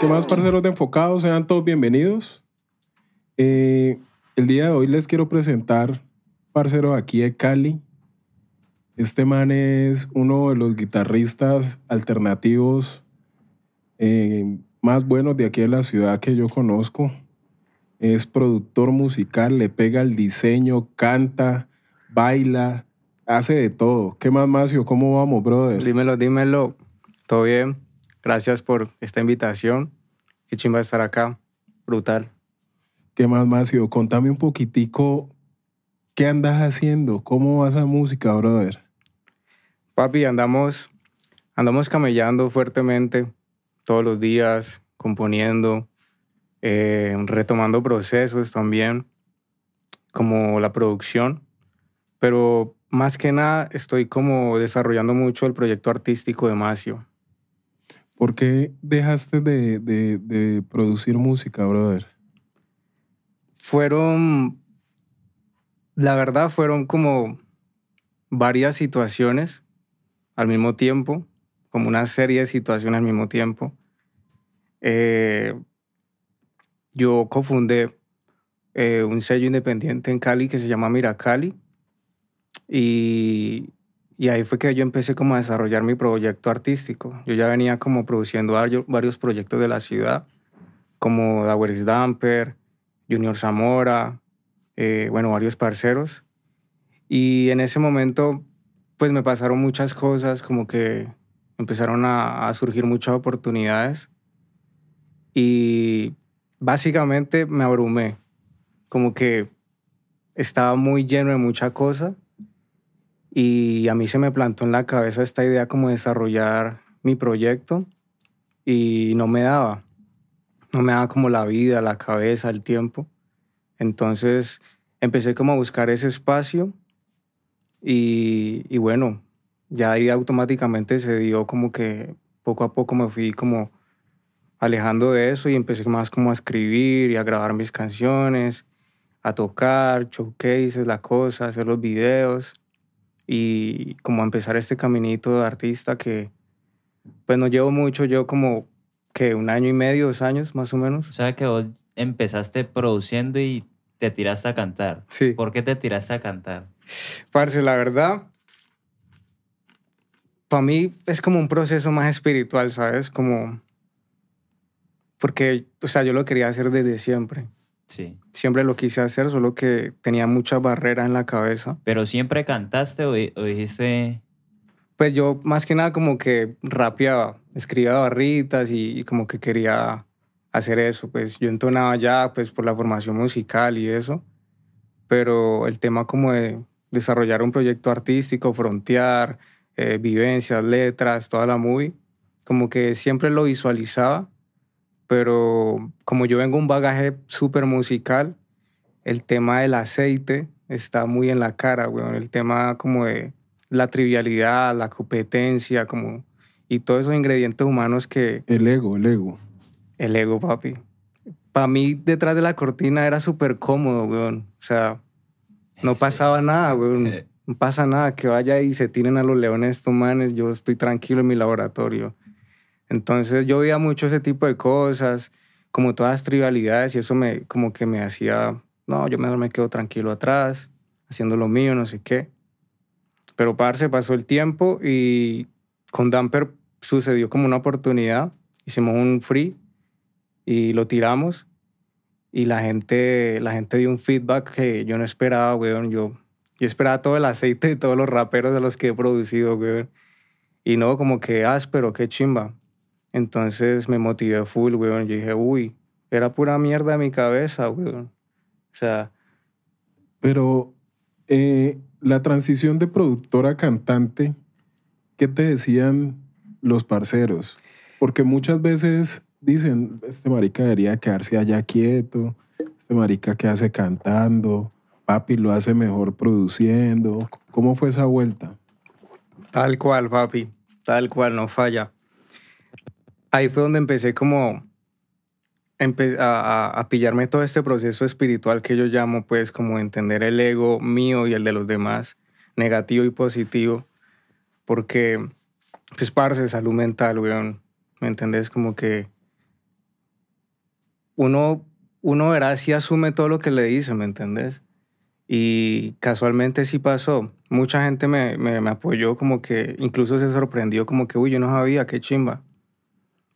¿Qué más, parceros de Enfocados? Sean todos bienvenidos. Eh, el día de hoy les quiero presentar, parcero, aquí de Cali. Este man es uno de los guitarristas alternativos eh, más buenos de aquí de la ciudad que yo conozco. Es productor musical, le pega el diseño, canta, baila, hace de todo. ¿Qué más, Macio? ¿Cómo vamos, brother? Dímelo, dímelo. ¿Todo bien? Gracias por esta invitación. Qué chimba estar acá. Brutal. ¿Qué más, Macio? Contame un poquitico qué andas haciendo, cómo vas a música, brother. Papi, andamos, andamos camellando fuertemente todos los días, componiendo, eh, retomando procesos también, como la producción. Pero más que nada estoy como desarrollando mucho el proyecto artístico de Macio. ¿Por qué dejaste de, producir música, brother? Fueron, la verdad, fueron como varias situaciones al mismo tiempo, como una serie de situaciones al mismo tiempo. Eh, yo cofundé eh, un sello independiente en Cali que se llama Miracali. y y ahí fue que yo empecé como a desarrollar mi proyecto artístico. Yo ya venía como produciendo varios proyectos de la ciudad, como Dawes Damper, Junior Zamora, eh, bueno, varios parceros. Y en ese momento, pues me pasaron muchas cosas, como que empezaron a, a surgir muchas oportunidades. Y básicamente me abrumé, como que estaba muy lleno de mucha cosa y a mí se me plantó en la cabeza esta idea como desarrollar mi proyecto y no me daba. No me daba como la vida, la cabeza, el tiempo. Entonces empecé como a buscar ese espacio y, y bueno, ya ahí automáticamente se dio como que poco a poco me fui como alejando de eso y empecé más como a escribir y a grabar mis canciones, a tocar, showcases, la cosa, hacer los videos y como empezar este caminito de artista que pues no llevo mucho, yo como que un año y medio, dos años más o menos. O sea que vos empezaste produciendo y te tiraste a cantar. Sí. ¿Por qué te tiraste a cantar? Parce, la verdad, para mí es como un proceso más espiritual, ¿sabes? Como... Porque, o sea, yo lo quería hacer desde siempre. Sí. Siempre lo quise hacer, solo que tenía muchas barreras en la cabeza. ¿Pero siempre cantaste o, dijiste...? Pues yo más que nada como que rapeaba, escribía barritas y, como que quería hacer eso. Pues yo entonaba ya pues por la formación musical y eso, pero el tema como de desarrollar un proyecto artístico, frontear, eh, vivencias, letras, toda la movie, como que siempre lo visualizaba, pero como yo vengo un bagaje súper musical, el tema del aceite está muy en la cara, weón. El tema como de la trivialidad, la competencia, como... Y todos esos ingredientes humanos que... El ego, el ego. El ego, papi. Para mí, detrás de la cortina era súper cómodo, weón. O sea, no pasaba nada, weón. Eh. No pasa nada. Que vaya y se tiren a los leones estos manes. Yo estoy tranquilo en mi laboratorio. Entonces yo veía mucho ese tipo de cosas, como todas trivialidades y eso me, como que me hacía, no, yo mejor me quedo tranquilo atrás, haciendo lo mío, no sé qué. Pero parce, pasó el tiempo y con Damper sucedió como una oportunidad, hicimos un free y lo tiramos y la gente, la gente dio un feedback que yo no esperaba, weón, yo... Yo esperaba todo el aceite de todos los raperos de los que he producido, weón. Y no, como que áspero, qué chimba. Entonces me motivé full, weón. Yo dije, uy, era pura mierda en mi cabeza, weón. O sea. Pero eh, la transición de productora a cantante, ¿qué te decían los parceros? Porque muchas veces dicen, este marica debería quedarse allá quieto, este marica que hace cantando, papi lo hace mejor produciendo. ¿Cómo fue esa vuelta? Tal cual, papi, tal cual, no falla ahí fue donde empecé como a, a, pillarme todo este proceso espiritual que yo llamo pues como entender el ego mío y el de los demás, negativo y positivo, porque pues parce, salud mental, weón, ¿me entendés? Como que uno, uno verá si asume todo lo que le dicen, ¿me entendés? Y casualmente sí pasó. Mucha gente me, me, me apoyó, como que incluso se sorprendió, como que, uy, yo no sabía, qué chimba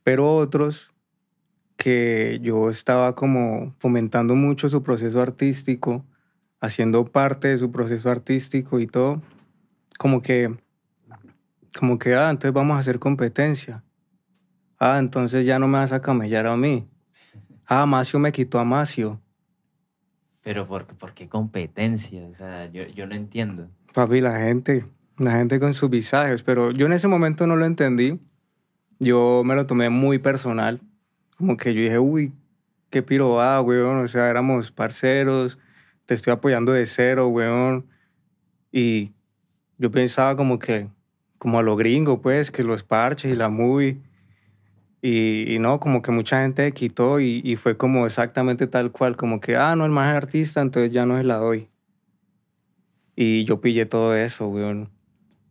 pero otros que yo estaba como fomentando mucho su proceso artístico, haciendo parte de su proceso artístico y todo, como que, como que, ah, entonces vamos a hacer competencia. Ah, entonces ya no me vas a camellar a mí. Ah, Macio me quitó a Macio. Pero ¿por, por qué competencia? O sea, yo, yo no entiendo. Papi, la gente, la gente con sus visajes, pero yo en ese momento no lo entendí yo me lo tomé muy personal. Como que yo dije, uy, qué pirobada, weón. O sea, éramos parceros, te estoy apoyando de cero, weón. Y yo pensaba como que, como a lo gringo, pues, que los parches y la movie. Y, no, como que mucha gente quitó y, fue como exactamente tal cual, como que, ah, no, el más artista, entonces ya no se la doy. Y yo pillé todo eso, weón.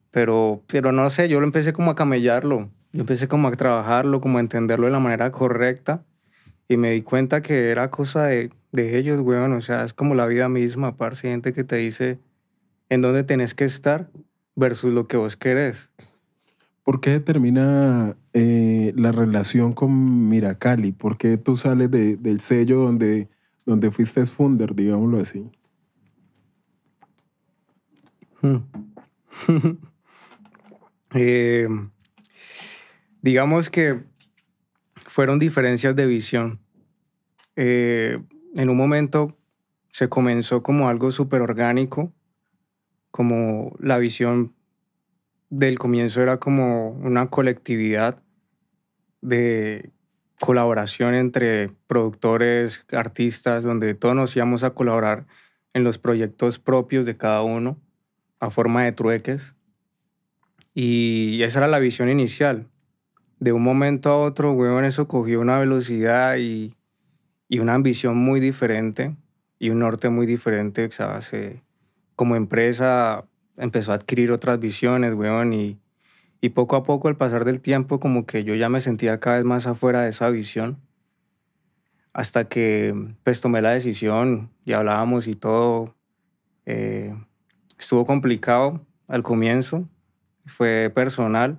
Pero, pero no sé, yo lo empecé como a camellarlo. Yo empecé como a trabajarlo, como a entenderlo de la manera correcta y me di cuenta que era cosa de, ellos, weón. O sea, es como la vida misma, parce, gente que te dice en dónde tenés que estar versus lo que vos querés. ¿Por qué termina eh, la relación con Miracali? ¿Por qué tú sales del sello donde, donde fuiste funder, digámoslo así? Hmm. eh, digamos que fueron diferencias de visión. Eh, en un momento se comenzó como algo súper orgánico, como la visión del comienzo era como una colectividad de colaboración entre productores, artistas, donde todos nos íbamos a colaborar en los proyectos propios de cada uno a forma de trueques. Y esa era la visión inicial de un momento a otro, weón, eso cogió una velocidad y, una ambición muy diferente y un norte muy diferente, ¿sabes? sea, como empresa empezó a adquirir otras visiones, weón, y, poco a poco, al pasar del tiempo, como que yo ya me sentía cada vez más afuera de esa visión. Hasta que, pues, tomé la decisión y hablábamos y todo. Eh, estuvo complicado al comienzo, fue personal,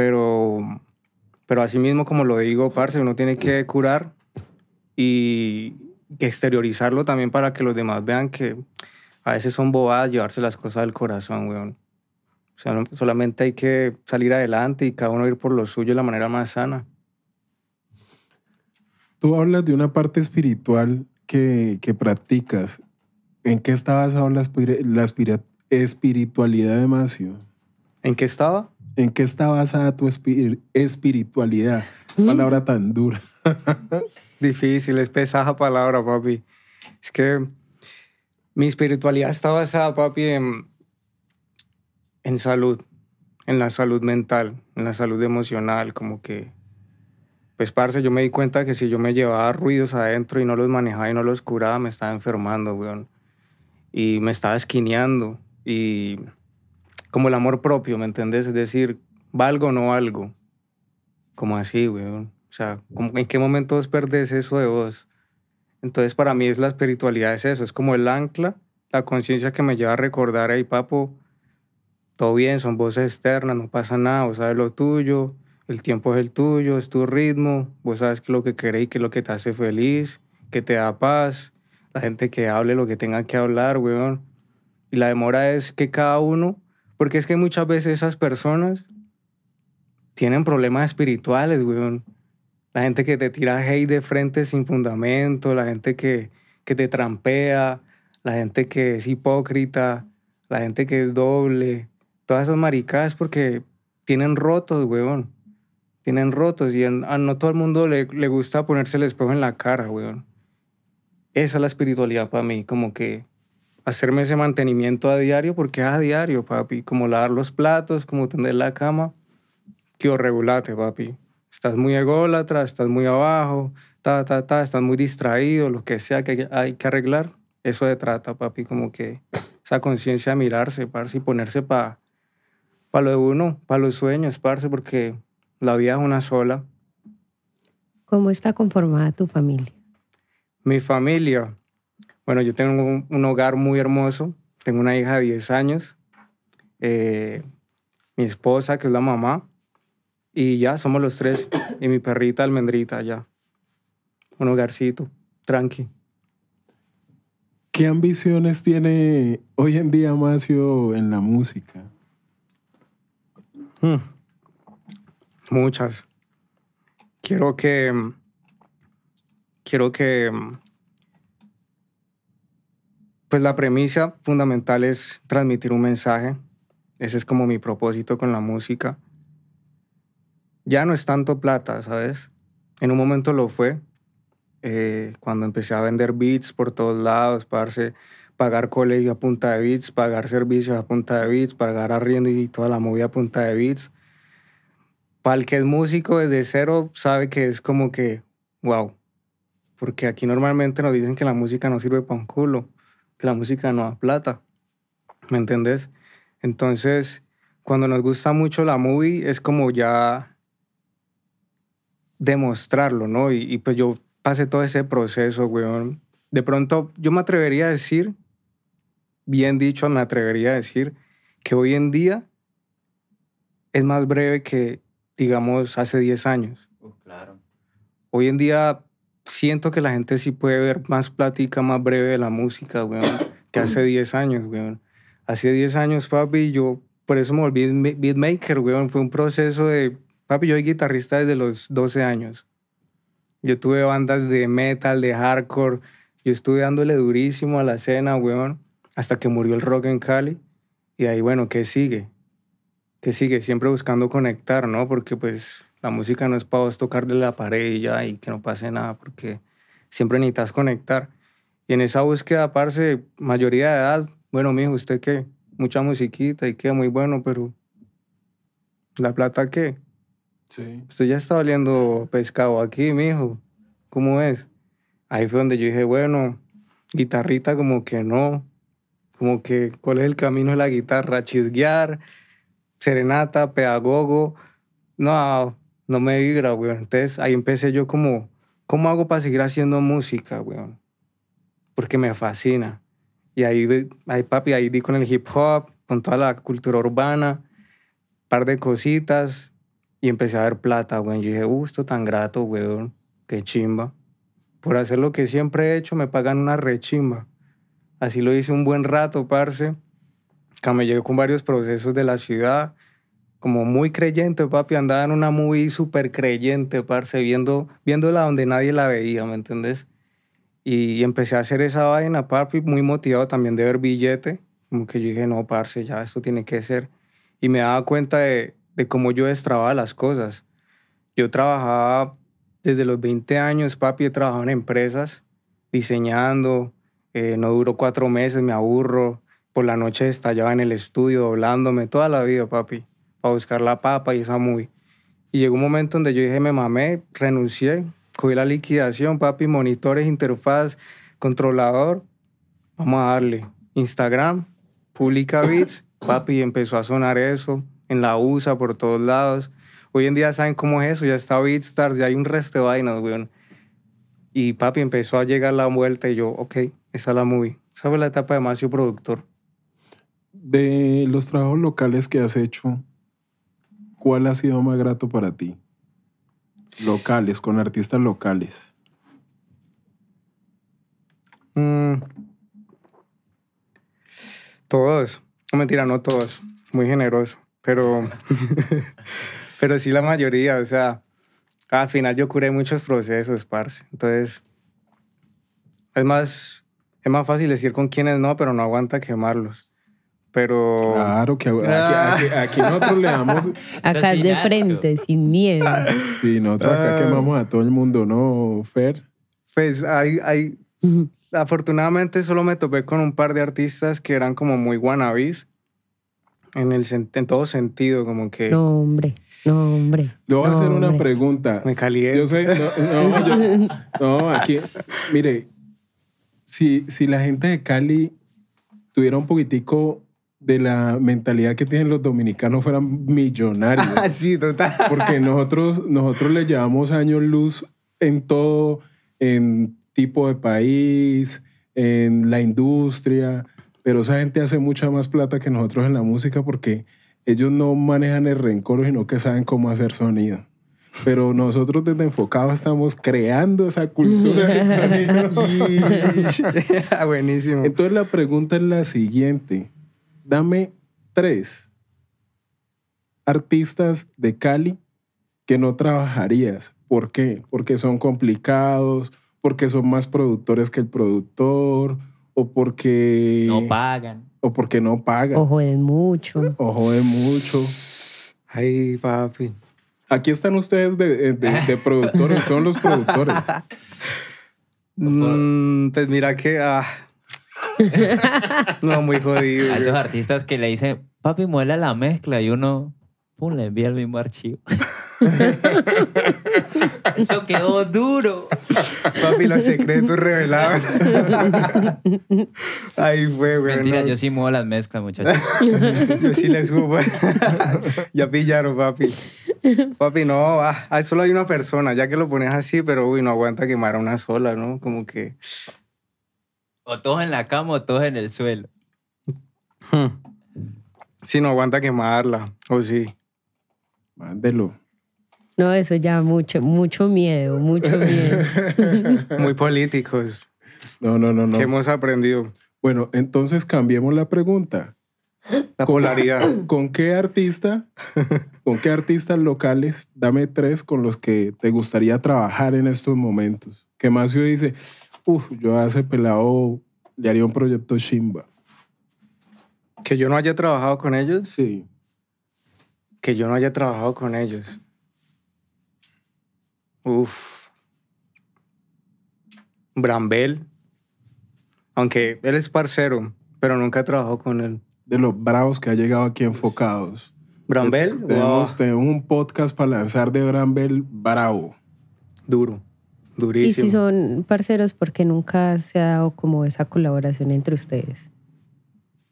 pero, pero así mismo, como lo digo, parce, uno tiene que curar y exteriorizarlo también para que los demás vean que a veces son bobadas llevarse las cosas del corazón, weón. O sea, solamente hay que salir adelante y cada uno ir por lo suyo de la manera más sana. Tú hablas de una parte espiritual que, que practicas. ¿En qué está basado la, la espiritualidad de Macio? ¿En qué estaba? ¿En qué está basada tu espiritualidad? Mm. Palabra tan dura. Difícil, es pesada palabra, papi. Es que mi espiritualidad está basada, papi, en, en salud, en la salud mental, en la salud emocional, como que pues parce, yo me di cuenta que si yo me llevaba ruidos adentro y no los manejaba y no los curaba, me estaba enfermando, weón. Y me estaba esquineando. Y como el amor propio, ¿me entendés? Es decir, ¿valgo o no algo, Como así, weón. O sea, ¿en qué momento perdés eso de vos? Entonces, para mí es la espiritualidad, es eso, es como el ancla, la conciencia que me lleva a recordar, ahí, papo, todo bien, son voces externas, no pasa nada, vos sabes lo tuyo, el tiempo es el tuyo, es tu ritmo, vos sabes que lo que querés y que es lo que te hace feliz, que te da paz, la gente que hable lo que tenga que hablar, weón. Y la demora es que cada uno porque es que muchas veces esas personas tienen problemas espirituales, weón. La gente que te tira hate de frente sin fundamento, la gente que, que te trampea, la gente que es hipócrita, la gente que es doble. Todas esas maricadas porque tienen rotos, weón. Tienen rotos y a no todo el mundo le, le gusta ponerse el espejo en la cara, weón. Esa es la espiritualidad para mí, como que hacerme ese mantenimiento a diario, porque es ah, a diario, papi. Como lavar los platos, como tender la cama. Que regulate, papi. Estás muy ególatra, estás muy abajo, ta, ta, ta, estás muy distraído, lo que sea que hay que arreglar. Eso se trata, papi, como que esa conciencia de mirarse, parce, y ponerse para pa lo de uno, para los sueños, parce, porque la vida es una sola. ¿Cómo está conformada tu familia? Mi familia, bueno, yo tengo un, hogar muy hermoso, tengo una hija de 10 años, eh, mi esposa, que es la mamá, y ya somos los tres, y mi perrita almendrita, ya. Un hogarcito, tranqui. ¿Qué ambiciones tiene hoy en día Macio en la música? Hmm. Muchas. Quiero que. Quiero que pues la premisa fundamental es transmitir un mensaje. Ese es como mi propósito con la música. Ya no es tanto plata, ¿sabes? En un momento lo fue. Eh, cuando empecé a vender beats por todos lados, pagar colegio a punta de beats, pagar servicios a punta de beats, pagar arriendo y toda la movida a punta de beats. Para el que es músico desde cero, sabe que es como que, wow, porque aquí normalmente nos dicen que la música no sirve para un culo la música no da plata. ¿Me entendés? Entonces, cuando nos gusta mucho la movie, es como ya demostrarlo, ¿no? Y, pues yo pasé todo ese proceso, weón. De pronto, yo me atrevería a decir, bien dicho, me atrevería a decir que hoy en día es más breve que, digamos, hace 10 años. Oh, claro. Hoy en día siento que la gente sí puede ver más plática más breve de la música, weón, que hace 10 mm. años, weón. Hace 10 años, papi, yo por eso me volví beatmaker, weón. Fue un proceso de... Papi, yo soy guitarrista desde los 12 años. Yo tuve bandas de metal, de hardcore. Yo estuve dándole durísimo a la escena, weón, hasta que murió el rock en Cali. Y ahí, bueno, ¿qué sigue? ¿Qué sigue? Siempre buscando conectar, ¿no? Porque pues la música no es para vos tocar de la pared y ya y que no pase nada, porque siempre necesitas conectar. Y en esa búsqueda, parce, mayoría de edad, bueno, mijo, usted qué? mucha musiquita y qué, muy bueno, pero la plata qué? Sí. Usted ya está valiendo pescado aquí, mijo. ¿Cómo es? Ahí fue donde yo dije, bueno, guitarrita como que no. Como que, ¿cuál es el camino de la guitarra? Chisguear, serenata, pedagogo. No, no me vibra, weón. Entonces ahí empecé yo como, ¿cómo hago para seguir haciendo música, weón? Porque me fascina. Y ahí, ahí, papi, ahí di con el hip hop, con toda la cultura urbana, par de cositas, y empecé a ver plata, weón. Yo dije, gusto uh, tan grato, weón, qué chimba. Por hacer lo que siempre he hecho, me pagan una rechimba. Así lo hice un buen rato, parce. Camellé con varios procesos de la ciudad, como muy creyente, papi, andaba en una movie súper creyente, parce, viendo, viéndola donde nadie la veía, ¿me entendés? Y, empecé a hacer esa vaina, papi, muy motivado también de ver billete, como que yo dije, no, parce, ya esto tiene que ser. Y me daba cuenta de, de cómo yo destrababa las cosas. Yo trabajaba desde los 20 años, papi, he trabajado en empresas, diseñando, eh, no duró cuatro meses, me aburro, por la noche estallaba en el estudio, doblándome, toda la vida, papi para buscar la papa y esa movie. Y llegó un momento donde yo dije, me mamé, renuncié, cogí la liquidación, papi, monitores, interfaz, controlador, vamos a darle. Instagram, publica bits, papi, empezó a sonar eso, en la USA, por todos lados. Hoy en día saben cómo es eso, ya está BeatStars, ya hay un resto de vainas, weón. Y papi, empezó a llegar la vuelta y yo, ok, esa es la movie. Esa fue la etapa de Macio Productor. De los trabajos locales que has hecho, ¿cuál ha sido más grato para ti? Locales, con artistas locales. Mm. Todos. No mentira, no todos. Muy generoso. Pero, pero sí la mayoría. O sea, al final yo curé muchos procesos, parce. Entonces, es más, es más fácil decir con quiénes no, pero no aguanta quemarlos. Pero. Claro, que aquí, nosotros le damos. acá de frente, sin miedo. Sí, nosotros acá ah. quemamos a todo el mundo, ¿no, Fer? Pues hay. hay... Afortunadamente solo me topé con un par de artistas que eran como muy wannabis en, el, en todo sentido, como que... No, hombre, no, hombre. Le voy a hacer una pregunta. Me calié. Yo sé, no, yo, no, aquí, mire, si, si la gente de Cali tuviera un poquitico de la mentalidad que tienen los dominicanos fueran millonarios. Ah, sí, total. Porque nosotros, nosotros le llevamos años luz en todo, en tipo de país, en la industria, pero esa gente hace mucha más plata que nosotros en la música porque ellos no manejan el rencor, sino que saben cómo hacer sonido. Pero nosotros desde Enfocado estamos creando esa cultura de sonido. Ah, buenísimo. Entonces la pregunta es la siguiente dame tres artistas de Cali que no trabajarías. ¿Por qué? Porque son complicados, porque son más productores que el productor, o porque... No pagan. O porque no pagan. O joden mucho. O joden mucho. Ay, papi. Aquí están ustedes de, productores, son los productores. Mm. Pues mira que... Ah, no, muy jodido. A esos artistas que le dicen, papi, muela la mezcla y uno, pum, le envía el mismo archivo. Eso quedó duro. Papi, los secretos revelados. Ahí fue, güey. Mentira, yo sí muevo las mezclas, muchachos. yo sí le subo. ya pillaron, papi. Papi, no, ah, solo hay una persona, ya que lo pones así, pero uy, no aguanta quemar a una sola, ¿no? Como que o todos en la cama o todos en el suelo. Hmm. Si no aguanta quemarla, o sí. Mándelo. No, eso ya mucho, mucho miedo, mucho miedo. Muy políticos. No, no, no, no. ¿Qué hemos aprendido? Bueno, entonces cambiemos la pregunta. Polaridad. ¿Con qué artista, con qué artistas locales, dame tres con los que te gustaría trabajar en estos momentos? Que Macio dice, Uf, yo a ese pelado le haría un proyecto chimba. Que yo no haya trabajado con ellos. Sí. Que yo no haya trabajado con ellos. Uf. Brambel. Aunque él es parcero, pero nunca trabajó con él. De los bravos que ha llegado aquí enfocados. Brambel. Tenemos, un podcast para lanzar de Brambel bravo. Duro. Y si son parceros, ¿por qué nunca se ha dado como esa colaboración entre ustedes?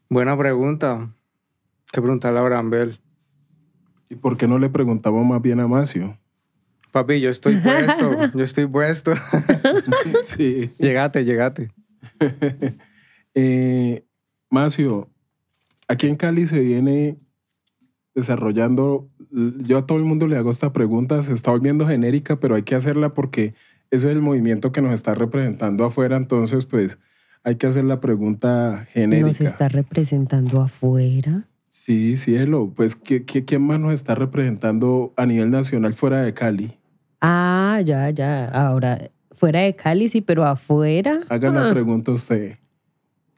Buena pregunta. ¿Qué preguntarle a Bell. ¿Y por qué no le preguntamos más bien a Macio? Papi, yo estoy puesto, yo estoy puesto. sí. Llegate, llegate. Eh, Macio, aquí en Cali se viene desarrollando, yo a todo el mundo le hago esta pregunta, se está volviendo genérica, pero hay que hacerla porque ese es el movimiento que nos está representando afuera, entonces pues hay que hacer la pregunta genérica. ¿Nos está representando afuera? Sí, cielo, pues ¿qué, quién más nos está representando a nivel nacional fuera de Cali? Ah, ya, ya, ahora, fuera de Cali, sí, pero afuera. Haga la ah. pregunta usted.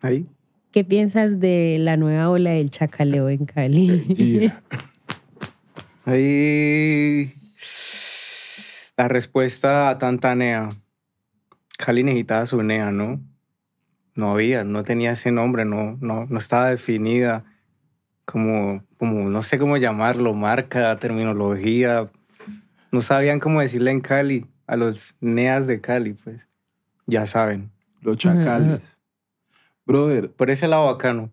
Ahí. ¿Qué piensas de la nueva ola del chacaleo en Cali? Ahí... La respuesta a tantanea. Cali necesitaba su NEA, ¿no? No había, no tenía ese nombre, no, no, no estaba definida como, como, no sé cómo llamarlo, marca, terminología. No sabían cómo decirle en Cali, a los NEAs de Cali, pues. Ya saben. Los chacales. Brother. Por ese lado bacano.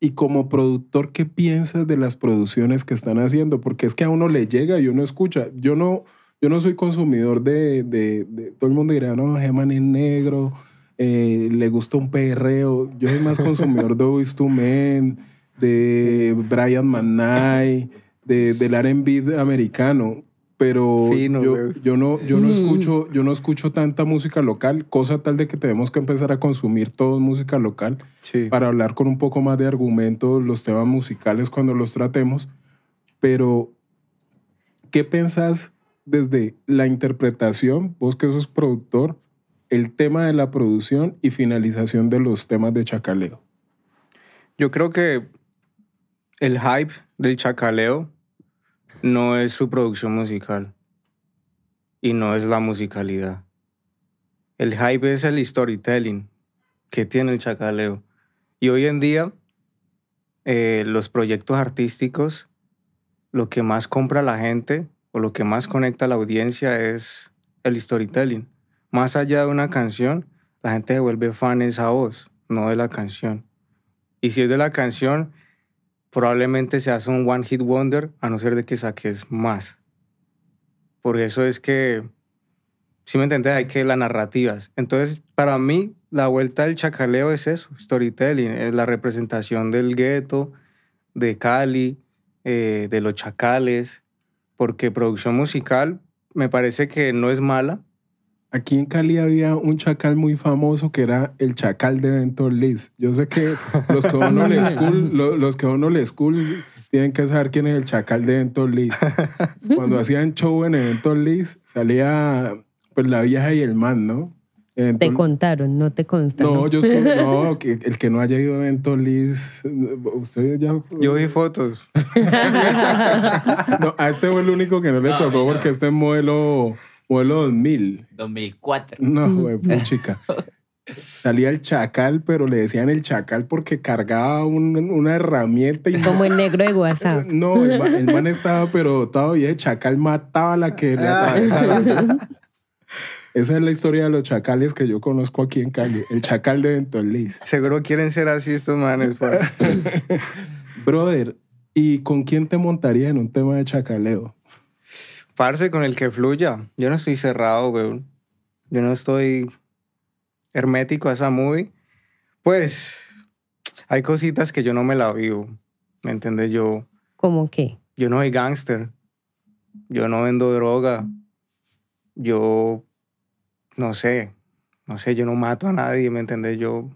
Y como productor, ¿qué piensas de las producciones que están haciendo? Porque es que a uno le llega y uno escucha. Yo no yo no soy consumidor de, de, todo el mundo dirá, no, Geman es negro, eh, le gusta un perreo. Yo soy más consumidor de Voice to Men, de Brian Manai, de, del R&B americano. Pero yo, yo, no, yo, no mm. escucho, yo no escucho tanta música local, cosa tal de que tenemos que empezar a consumir todo música local para hablar con un poco más de argumentos los temas musicales cuando los tratemos. Pero, ¿qué pensás desde la interpretación, vos que sos productor, el tema de la producción y finalización de los temas de chacaleo? Yo creo que el hype del chacaleo no es su producción musical y no es la musicalidad. El hype es el storytelling que tiene el chacaleo. Y hoy en día, eh, los proyectos artísticos, lo que más compra la gente o lo que más conecta a la audiencia es el storytelling. Más allá de una canción, la gente se vuelve fan de esa voz, no de la canción. Y si es de la canción, probablemente se hace un one hit wonder, a no ser de que saques más. Por eso es que, si me entendés, hay que las narrativas. Entonces, para mí, la vuelta del chacaleo es eso, storytelling, es la representación del gueto, de Cali, eh, de los chacales, porque producción musical me parece que no es mala. Aquí en Cali había un chacal muy famoso que era el chacal de Ventor Liz. Yo sé que los que van a school, los, school tienen que saber quién es el chacal de Ventor Cuando hacían show en Ventor salía pues la vieja y el man, ¿no? te contaron, no te consta. No, yo no, el que no haya ido a evento Liz, usted ya. Yo vi fotos. a este fue el único que no le tocó porque este es modelo, modelo 2000. 2004. No, güey, chica. Salía el chacal, pero le decían el chacal porque cargaba una herramienta. Y Como el negro de WhatsApp. No, el, man estaba, pero todavía el chacal mataba a la que le ah. atravesaba. Esa es la historia de los chacales que yo conozco aquí en Cali. El chacal de Ventolis. Seguro quieren ser así estos manes, pues. Brother, ¿y con quién te montaría en un tema de chacaleo? Parce, con el que fluya. Yo no estoy cerrado, güey. Yo no estoy hermético a esa movie. Pues, hay cositas que yo no me la vivo. ¿Me entiendes? Yo. ¿Cómo qué? Yo no soy gángster. Yo no vendo droga. Yo no sé, no sé, yo no mato a nadie, ¿me entendés? Yo...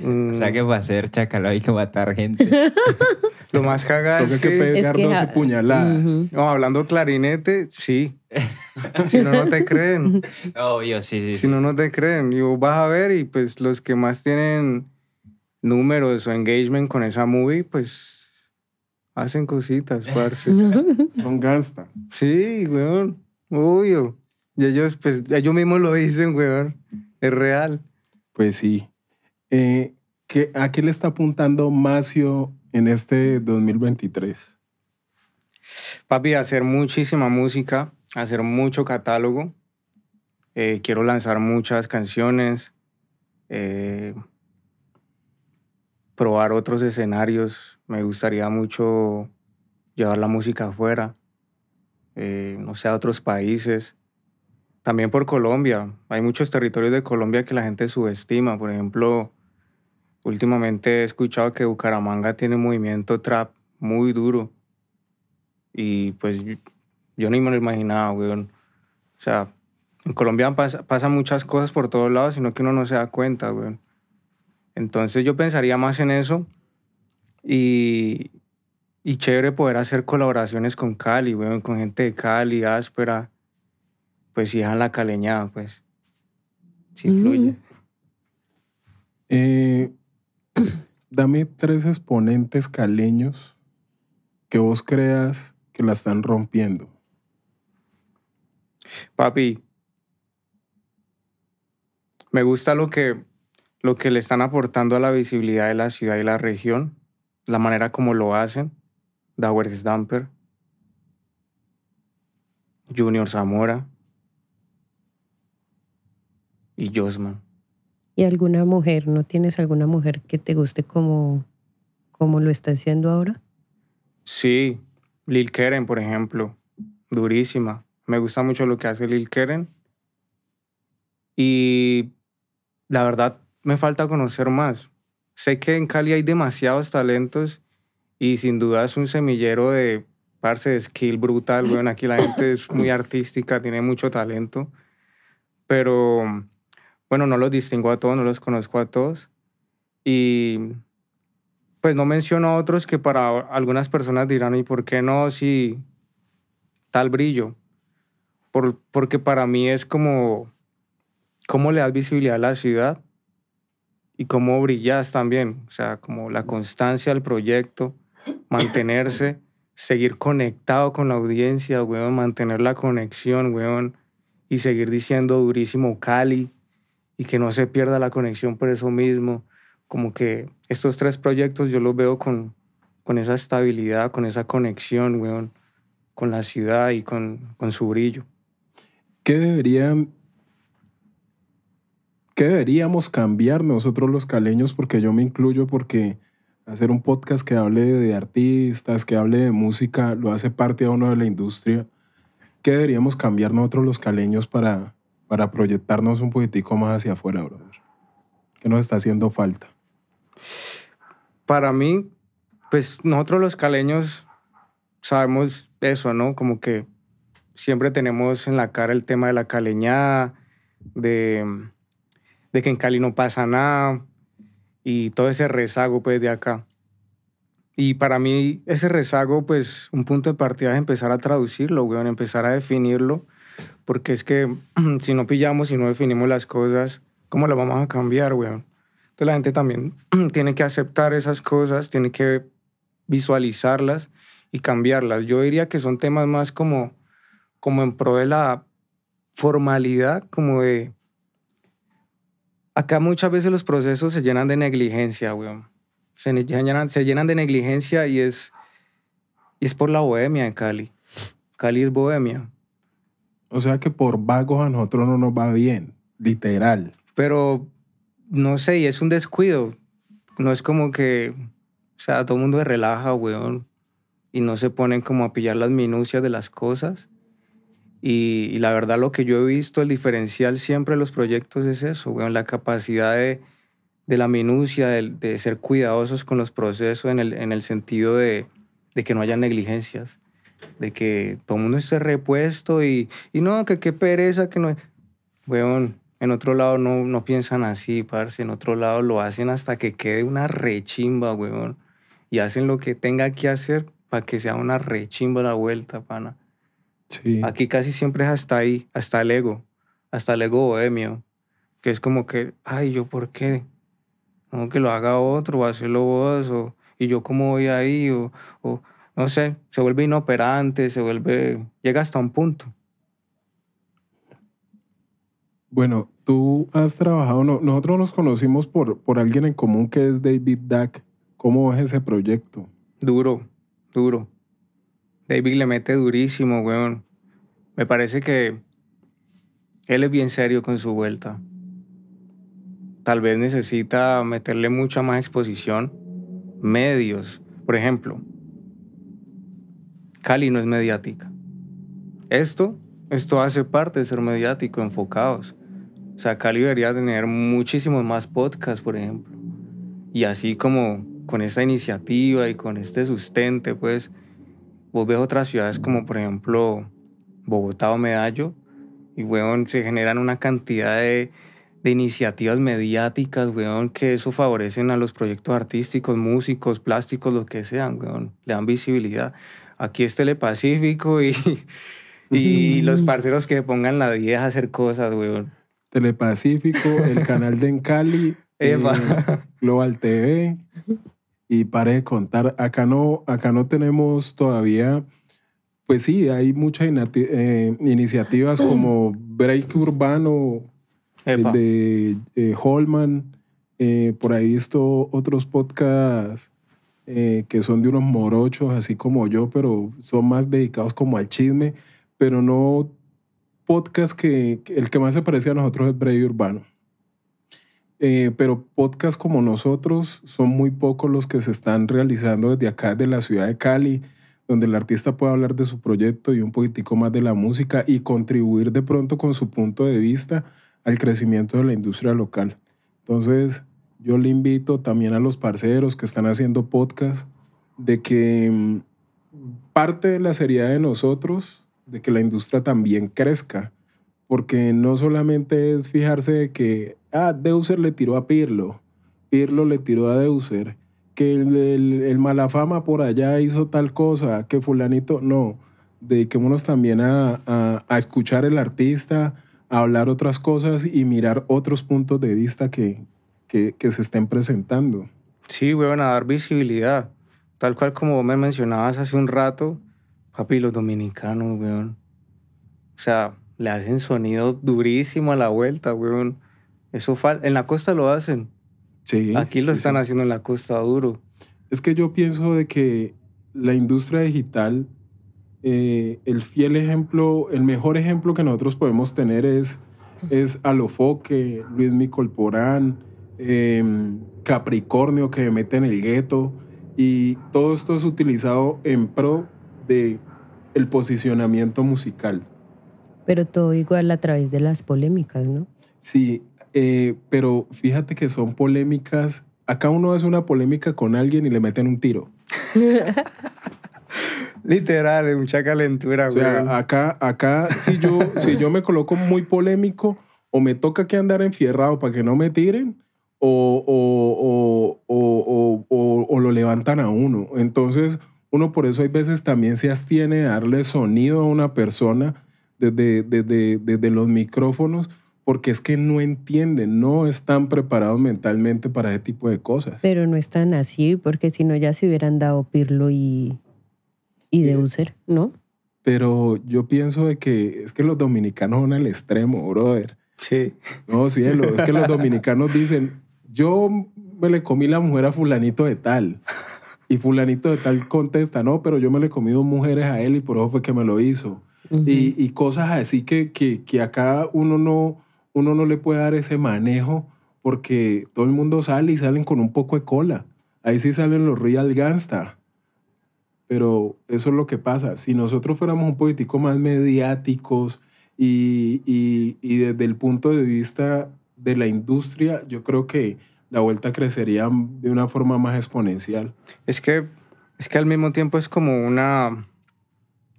Mm, o sea que a ser chacal? hay que matar gente. Lo más cagado es que, que pegar es que... 12 puñaladas. hablando clarinete, sí. si no, no te creen. Obvio, sí, sí. Si no, no te creen. yo vas a ver y pues los que más tienen números o engagement con esa movie, pues hacen cositas, parce. Son gangsta. Sí, weón. Obvio. Y ellos, pues, ellos mismos lo dicen, weón. Es real. Pues sí. Eh, ¿A qué le está apuntando Macio en este 2023? Papi, hacer muchísima música, hacer mucho catálogo. Eh, quiero lanzar muchas canciones, eh, probar otros escenarios. Me gustaría mucho llevar la música afuera, no sé, a otros países. También por Colombia. Hay muchos territorios de Colombia que la gente subestima. Por ejemplo, últimamente he escuchado que Bucaramanga tiene un movimiento trap muy duro. Y pues yo ni me lo imaginaba, weón. O sea, en Colombia pasan muchas cosas por todos lados, sino que uno no se da cuenta, weón. Entonces yo pensaría más en eso. Y, y chévere poder hacer colaboraciones con Cali, weón, con gente de Cali, áspera pues sí es la caleñada, pues. Si fluye. Eh, dame tres exponentes caleños que vos creas que la están rompiendo. Papi, me gusta lo que, lo que le están aportando a la visibilidad de la ciudad y la región, la manera como lo hacen. Dowers Damper, Junior Zamora, y Josman. ¿Y alguna mujer? ¿No tienes alguna mujer que te guste como, como lo está haciendo ahora? Sí, Lil Keren, por ejemplo. Durísima. Me gusta mucho lo que hace Lil Keren. Y la verdad, me falta conocer más. Sé que en Cali hay demasiados talentos y sin duda es un semillero de parce de skill brutal. Bueno, aquí la gente es muy artística, tiene mucho talento. Pero bueno, no los distingo a todos, no los conozco a todos. Y pues no menciono a otros que para algunas personas dirán, ¿y por qué no si tal brillo? porque para mí es como, ¿cómo le das visibilidad a la ciudad? Y cómo brillas también, o sea, como la constancia del proyecto, mantenerse, seguir conectado con la audiencia, weón, mantener la conexión, weón, y seguir diciendo durísimo Cali, y que no se pierda la conexión por eso mismo. Como que estos tres proyectos yo los veo con, con esa estabilidad, con esa conexión, weón, con la ciudad y con, con su brillo. ¿Qué deberían ¿qué deberíamos cambiar nosotros los caleños? Porque yo me incluyo porque hacer un podcast que hable de artistas, que hable de música, lo hace parte a uno de la industria. ¿Qué deberíamos cambiar nosotros los caleños para, para proyectarnos un poquitico más hacia afuera, brother? ¿Qué nos está haciendo falta? Para mí, pues nosotros los caleños sabemos eso, ¿no? Como que siempre tenemos en la cara el tema de la caleñada, de, que en Cali no pasa nada y todo ese rezago pues de acá. Y para mí ese rezago, pues un punto de partida es empezar a traducirlo, weón, empezar a definirlo porque es que si no pillamos y si no definimos las cosas, ¿cómo las vamos a cambiar, weón? Entonces la gente también tiene que aceptar esas cosas, tiene que visualizarlas y cambiarlas. Yo diría que son temas más como, como en pro de la formalidad, como de... Acá muchas veces los procesos se llenan de negligencia, weón. Se llenan, se llenan de negligencia y es, y es por la bohemia en Cali. Cali es bohemia. O sea que por vagos a nosotros no nos va bien, literal. Pero no sé, y es un descuido. No es como que, o sea, todo el mundo se relaja, weón, y no se ponen como a pillar las minucias de las cosas. Y, la verdad lo que yo he visto, el diferencial siempre de los proyectos es eso, weón, la capacidad de, de la minucia, de, de, ser cuidadosos con los procesos en el, en el sentido de, de que no haya negligencias de que todo el mundo esté repuesto y, y no, que qué pereza, que no. Weón, en otro lado no, no piensan así, parce. En otro lado lo hacen hasta que quede una rechimba, weón. Y hacen lo que tenga que hacer para que sea una rechimba la vuelta, pana. Sí. Aquí casi siempre es hasta ahí, hasta el ego, hasta el ego bohemio. Que es como que, ay, ¿yo por qué? No, que lo haga otro, o hacerlo vos, o y yo cómo voy ahí, o, no sé, se vuelve inoperante, se vuelve, llega hasta un punto. Bueno, tú has trabajado, nosotros nos conocimos por, por alguien en común que es David Duck. ¿Cómo es ese proyecto? Duro, duro. David le mete durísimo, weón. Me parece que él es bien serio con su vuelta. Tal vez necesita meterle mucha más exposición, medios. Por ejemplo, Cali no es mediática. Esto, esto hace parte de ser mediático, enfocados. O sea, Cali debería tener muchísimos más podcasts, por ejemplo. Y así como con esta iniciativa y con este sustente, pues, vos ves otras ciudades como, por ejemplo, Bogotá o Medallo, y, weón, se generan una cantidad de, de iniciativas mediáticas, weón, que eso favorecen a los proyectos artísticos, músicos, plásticos, lo que sean, weón. Le dan visibilidad aquí es Telepacífico y, y los mm. parceros que pongan la 10 a hacer cosas, weón. Telepacífico, el canal de Encali, eh, Global TV. Y pare de contar, acá no, acá no tenemos todavía, pues sí, hay muchas eh, iniciativas como Break Urbano, de eh, Holman, eh, por ahí visto otros podcasts eh, que son de unos morochos, así como yo, pero son más dedicados como al chisme, pero no podcast que, el que más se parece a nosotros es Breve Urbano. Eh, pero podcasts como nosotros son muy pocos los que se están realizando desde acá, de la ciudad de Cali, donde el artista puede hablar de su proyecto y un poquitico más de la música y contribuir de pronto con su punto de vista al crecimiento de la industria local. Entonces, yo le invito también a los parceros que están haciendo podcast de que mm, parte de la seriedad de nosotros, de que la industria también crezca, porque no solamente es fijarse de que, ah, Deuser le tiró a Pirlo, Pirlo le tiró a Deuser, que el, el, fama malafama por allá hizo tal cosa, que fulanito, no, dediquémonos también a, a, a escuchar el artista, a hablar otras cosas y mirar otros puntos de vista que, que, se estén presentando. Sí, weón, a dar visibilidad. Tal cual como me mencionabas hace un rato, papi, los dominicanos, weón. O sea, le hacen sonido durísimo a la vuelta, weón. Eso falta. en la costa lo hacen. Sí. Aquí lo están haciendo en la costa duro. Es que yo pienso de que la industria digital, eh, el fiel ejemplo, el mejor ejemplo que nosotros podemos tener es, es Alofoque, Luis Micolporán, Em, Capricornio que mete en el gueto y todo esto es utilizado en pro de el posicionamiento musical. Pero todo igual a través de las polémicas, ¿no? Sí, eh, pero fíjate que son polémicas. Acá uno hace una polémica con alguien y le meten un tiro. Literal, mucha calentura, acá, acá si, yo, si yo me coloco muy polémico o me toca que andar enfierrado para que no me tiren, o, o, o, o, lo levantan a uno. Entonces, uno por eso hay veces también se abstiene de darle sonido a una persona desde, desde, desde los micrófonos porque es que no entienden, no están preparados mentalmente para ese tipo de cosas. Pero no están así, porque si no ya se hubieran dado Pirlo y, y Deuser, ¿no? Pero yo pienso de que es que los dominicanos son al extremo, brother. Sí. No, cielo, es que los dominicanos dicen, yo me le comí la mujer a fulanito de tal. Y fulanito de tal contesta, no, pero yo me le comí dos mujeres a él y por eso fue que me lo hizo. y, cosas así que, que, que, acá uno no, uno no le puede dar ese manejo porque todo el mundo sale y salen con un poco de cola. Ahí sí salen los real gangsta. Pero eso es lo que pasa. Si nosotros fuéramos un político más mediáticos y, y desde el punto de vista de la industria, yo creo que la vuelta crecería de una forma más exponencial. Es que, es que al mismo tiempo es como una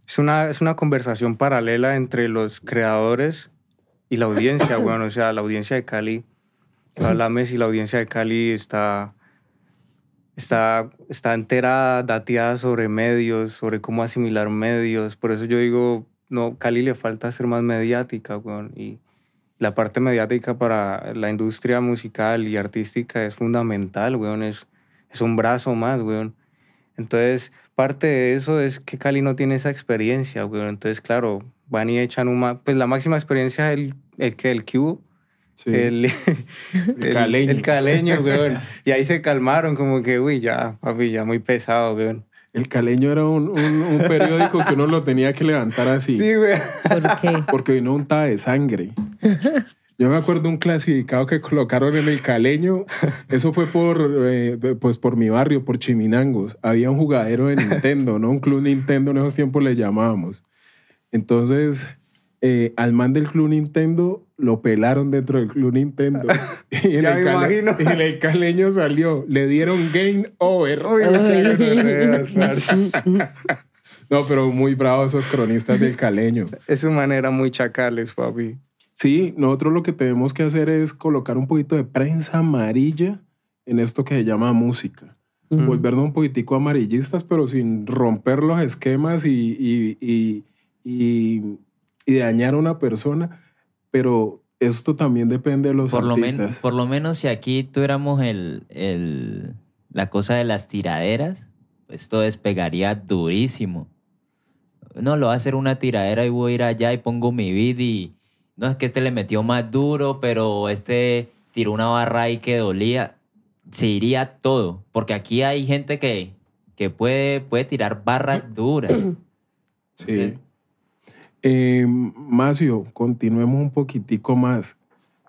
es, una... es una conversación paralela entre los creadores y la audiencia, bueno, o sea, la audiencia de Cali, la Messi, la audiencia de Cali está, está, está entera dateada sobre medios, sobre cómo asimilar medios. Por eso yo digo, no, Cali le falta ser más mediática, weón. Y, la parte mediática para la industria musical y artística es fundamental, weón. Es, un brazo más, weón. Entonces, parte de eso es que Cali no tiene esa experiencia, weón. Entonces, claro, van y echan una... Pues la máxima experiencia es el, que el cubo. Sí. El, el, caleño. El caleño, weón. Y ahí se calmaron como que, uy, ya, papi, ya muy pesado, weón. El Caleño era un, periódico que uno lo tenía que levantar así. Sí, güey. ¿Por qué? Porque vino un untada de sangre. Yo me acuerdo un clasificado que colocaron en el Caleño. Eso fue por, eh, pues por mi barrio, por Chiminangos. Había un jugadero de Nintendo, ¿no? Un club Nintendo en esos tiempos le llamábamos. Entonces, eh, al man del Club Nintendo lo pelaron dentro del Club Nintendo. y, en el y en el caleño salió. Le dieron game over. no, pero muy bravos esos cronistas del caleño. Es una manera muy chacales, Fabi. Sí, nosotros lo que tenemos que hacer es colocar un poquito de prensa amarilla en esto que se llama música. volver Volvernos un poquitico amarillistas, pero sin romper los esquemas y, y y dañar a una persona, pero esto también depende de los por artistas. Lo por lo menos si aquí tuviéramos el, la cosa de las tiraderas, esto despegaría durísimo. No, lo va a hacer una tiradera y voy a ir allá y pongo mi vid y... No, es que este le metió más duro, pero este tiró una barra y que dolía. Se iría todo, porque aquí hay gente que, que puede, puede tirar barras duras. Sí. Eh, Macio, continuemos un poquitico más.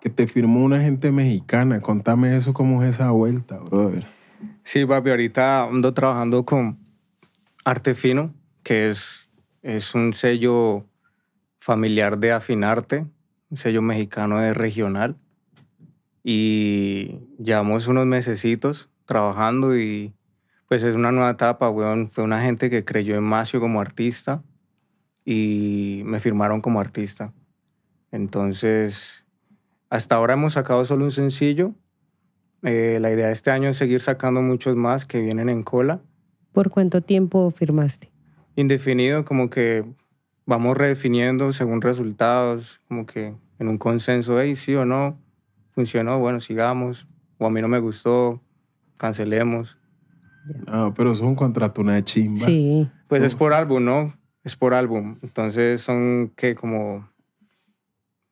Que te firmó una gente mexicana. Contame eso, cómo es esa vuelta, brother. Sí, papi, ahorita ando trabajando con Artefino que es, es un sello familiar de Afinarte, un sello mexicano de regional. Y llevamos unos mesecitos trabajando y pues es una nueva etapa, weón. Fue una gente que creyó en Macio como artista y me firmaron como artista. Entonces, hasta ahora hemos sacado solo un sencillo. Eh, la idea de este año es seguir sacando muchos más que vienen en cola. ¿Por cuánto tiempo firmaste? Indefinido, como que vamos redefiniendo según resultados, como que en un consenso, hey, sí o no, funcionó, bueno, sigamos, o a mí no me gustó, cancelemos. no ah, pero es un contrato, una chimba. Sí. Pues es por álbum, ¿no? es por álbum. Entonces son que como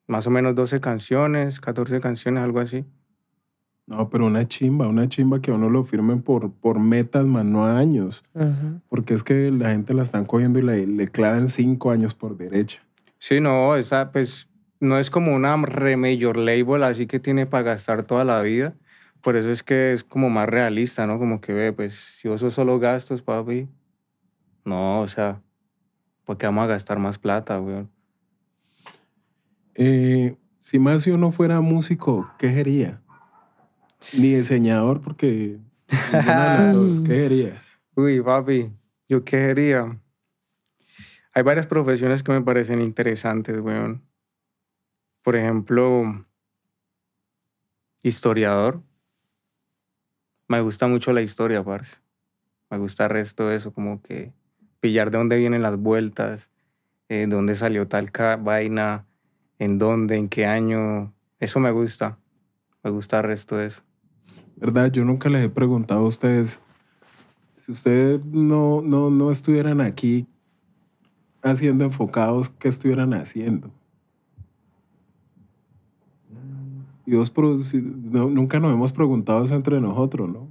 más o menos 12 canciones, 14 canciones, algo así. No, pero una chimba, una chimba que uno lo firmen por, por metas, más no a años. Porque es que la gente la están cogiendo y le, clavan cinco años por derecha. Sí, no, esa pues no es como una re label así que tiene para gastar toda la vida. Por eso es que es como más realista, ¿no? Como que ve, pues si vos sos solo gastos, papi. No, o sea, porque vamos a gastar más plata, weón? Eh, si Macio no fuera músico, ¿qué sería? Ni diseñador, porque... ¿Qué serías? Uy, papi, ¿yo qué sería? Hay varias profesiones que me parecen interesantes, weón. Por ejemplo, historiador. Me gusta mucho la historia, parce. Me gusta el resto de eso, como que pillar de dónde vienen las vueltas, eh, dónde salió tal vaina, en dónde, en qué año. Eso me gusta. Me gusta el resto de eso. ¿Verdad? Yo nunca les he preguntado a ustedes, si ustedes no, no, estuvieran aquí haciendo enfocados, ¿qué estuvieran haciendo? Dios nunca nos hemos preguntado eso entre nosotros, ¿no?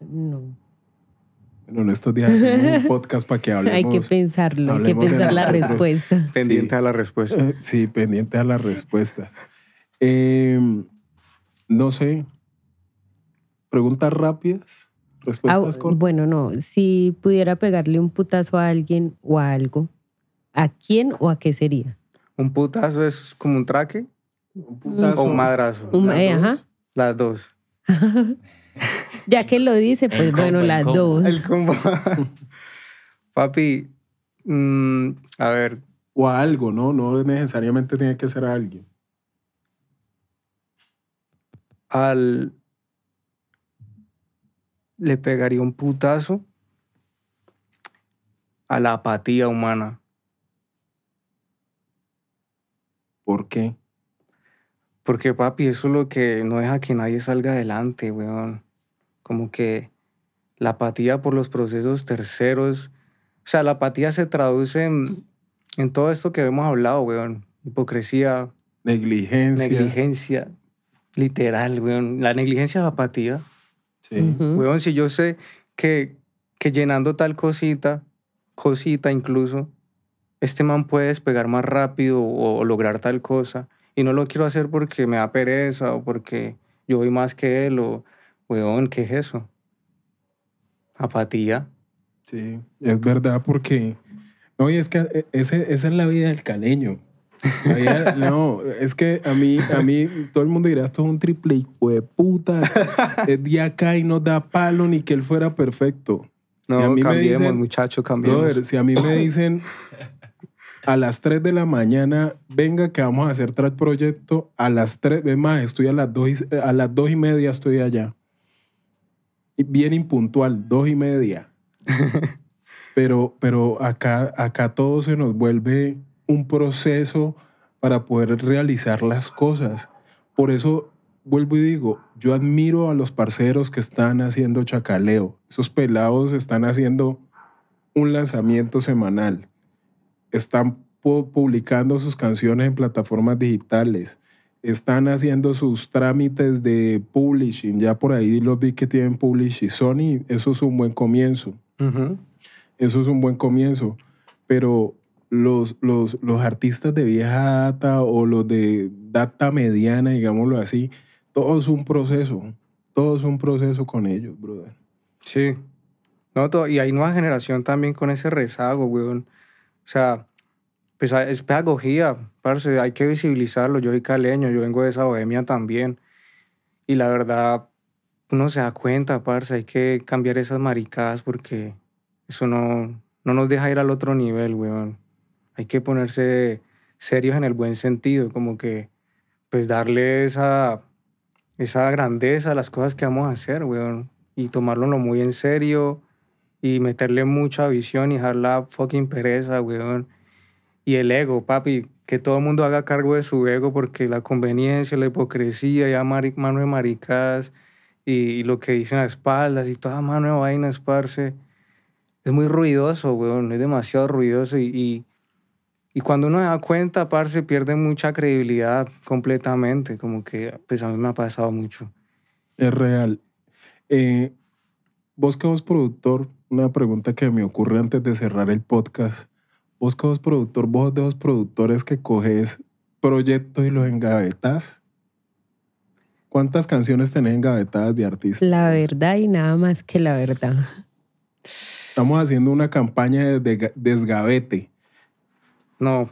No en estos días un podcast para que hablemos. Hay que pensarlo, hay que pensar la respuesta. Pendiente a la respuesta. Sí, pendiente a la respuesta. Eh, em, no sé. Preguntas rápidas, respuestas ah, cortas. Bueno, no. Si pudiera pegarle un putazo a alguien o a algo, ¿a quién o a qué sería? Un putazo es como un traque. O un madrazo. las, eh, dos, ajá. las dos. Ya que lo dice, pues bueno, las dos. Papi, mm, a ver. O algo, ¿no? No necesariamente tiene que ser a alguien. Al. Le pegaría un putazo a la apatía humana. ¿Por qué? Porque, papi, eso es lo que no deja que nadie salga adelante, weón como que la apatía por los procesos terceros, o sea, la apatía se traduce en, todo esto que hemos hablado, weón. Hipocresía. Negligencia. Negligencia. Literal, weón. La negligencia es apatía. Sí. Weón, si yo sé que, que llenando tal cosita, cosita incluso, este man puede despegar más rápido o, o lograr tal cosa, y no lo quiero hacer porque me da pereza o porque yo voy más que él o weón, ¿qué es eso? Apatía. Sí, es verdad porque... No, es que eh, ese, esa es la vida del caleño. no, es que a mí, a mí, todo el mundo dirá, esto es un triple hijo puta, es de acá y no da palo ni que él fuera perfecto. No, a mí cambiemos, me dicen, muchacho, cambiemos. si a mí me dicen a las 3 de la mañana, venga que vamos a hacer tal proyecto, a las 3, es más, estoy a las 2 a las 2 y media estoy allá bien impuntual, dos y media. pero, pero acá, acá todo se nos vuelve un proceso para poder realizar las cosas. Por eso vuelvo y digo, yo admiro a los parceros que están haciendo chacaleo. Esos pelados están haciendo un lanzamiento semanal. Están publicando sus canciones en plataformas digitales están haciendo sus trámites de publishing. Ya por ahí los vi que tienen publishing. Sony, eso es un buen comienzo. Eso es un buen comienzo. Pero los, los, artistas de vieja data o los de data mediana, digámoslo así, todo es un proceso. Todo es un proceso con ellos, brother. Sí. y hay nueva generación también con ese rezago, weón. O sea, pues ah, es pedagogía, parce, hay que visibilizarlo. Yo soy caleño, yo vengo de esa bohemia también. Y la verdad, uno se da cuenta, parce, hay que cambiar esas maricadas porque eso no, no nos deja ir al otro nivel, weón. Hay que ponerse serios en el buen sentido, como que pues darle esa, esa grandeza a las cosas que vamos a hacer, weón. Y tomarlo muy en serio y meterle mucha visión y dejar la fucking pereza, weón y el ego, papi, que todo el mundo haga cargo de su ego porque la conveniencia, la hipocresía, ya mano de maricadas y, lo que dicen a espaldas y toda mano de vainas, parce. Es muy ruidoso, weón, es demasiado ruidoso y, cuando uno se da cuenta, parce, pierde mucha credibilidad completamente, como que pues a mí me ha pasado mucho. Es real. Eh, vos que vos productor, una pregunta que me ocurre antes de cerrar el podcast que productor, vos de los productores que coges proyectos y los engavetas. ¿Cuántas canciones tenés engavetadas de artistas? La verdad y nada más que la verdad. Estamos haciendo una campaña de desgavete. No,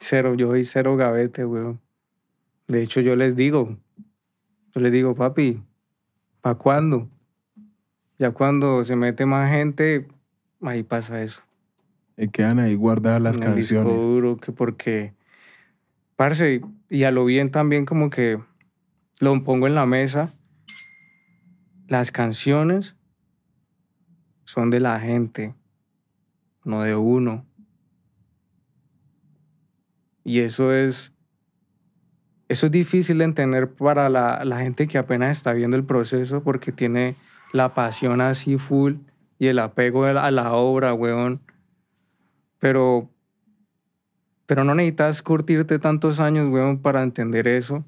cero. Yo soy cero gavete, weón. De hecho, yo les digo, yo les digo, papi, ¿para cuándo? Ya cuando se mete más gente, ahí pasa eso. Y eh, quedan ahí guardadas las canciones. duro, que porque. Parce, y a lo bien también, como que lo pongo en la mesa. Las canciones son de la gente, no de uno. Y eso es. Eso es difícil de entender para la, la, gente que apenas está viendo el proceso porque tiene la pasión así full y el apego a la obra, weón. Pero, pero no necesitas curtirte tantos años, weón, para entender eso.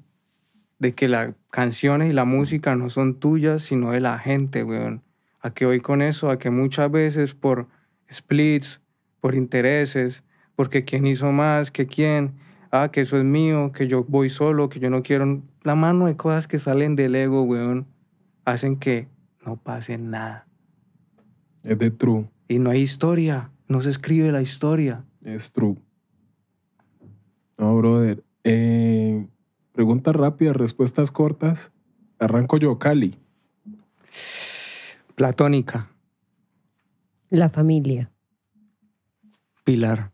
De que las canciones y la música no son tuyas, sino de la gente, weón. A qué voy con eso, a que muchas veces por splits, por intereses, porque quién hizo más, que quién, ah, que eso es mío, que yo voy solo, que yo no quiero. La mano de cosas que salen del ego, weón, hacen que no pase nada. Es de true. Y no hay historia. No se escribe la historia. Es true. No, brother. Eh, pregunta preguntas rápidas, respuestas cortas. Arranco yo, Cali. Platónica. La familia. Pilar.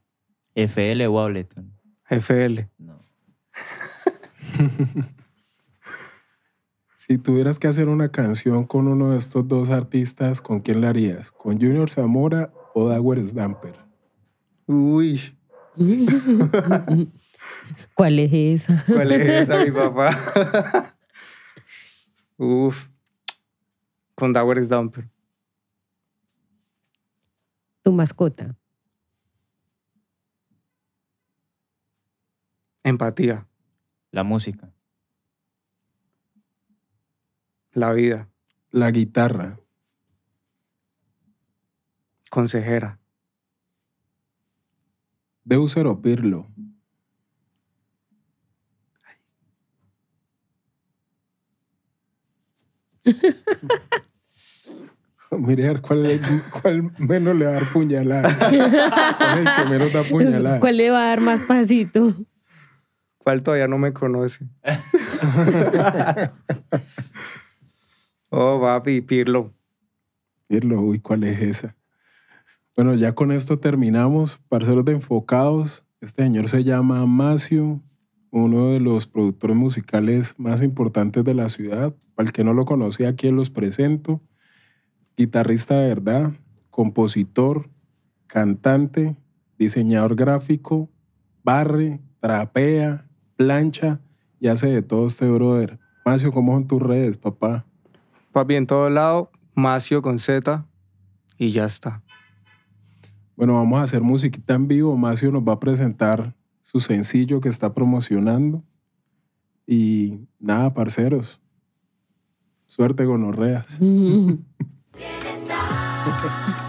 FL o Ableton. FL. No. si tuvieras que hacer una canción con uno de estos dos artistas, ¿con quién la harías? ¿Con Junior Zamora ¿O Podawer Damper? Uy. ¿Cuál es esa? ¿Cuál es esa, mi papá? Uf. Con Dower Stamper. Tu mascota. Empatía. La música. La vida. La guitarra consejera. o Pirlo. Mirar cuál, cuál menos le va a dar puñalada. ¿Cuál puñalada? ¿Cuál le va a dar más pasito? ¿Cuál todavía no me conoce? oh, papi, Pirlo. Pirlo, uy, ¿cuál es esa? Bueno, ya con esto terminamos. Parceros de Enfocados, este señor se llama Macio, uno de los productores musicales más importantes de la ciudad. Para el que no lo conocía, aquí los presento. Guitarrista de verdad, compositor, cantante, diseñador gráfico, barre, trapea, plancha y hace de todo este brother. Macio, ¿cómo son tus redes, papá? Papi, en todo lado, Macio con Z y ya está bueno, vamos a hacer música en vivo. Macio nos va a presentar su sencillo que está promocionando. Y nada, parceros. Suerte con orreas.